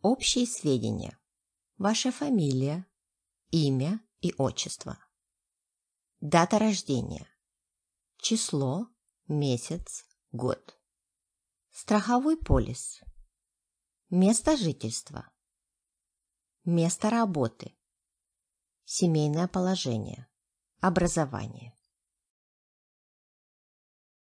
Общие сведения. Ваша фамилия, имя и отчество. Дата рождения. Число, месяц, год. Страховой полис. Место жительства. Место работы. Семейное положение. Образование.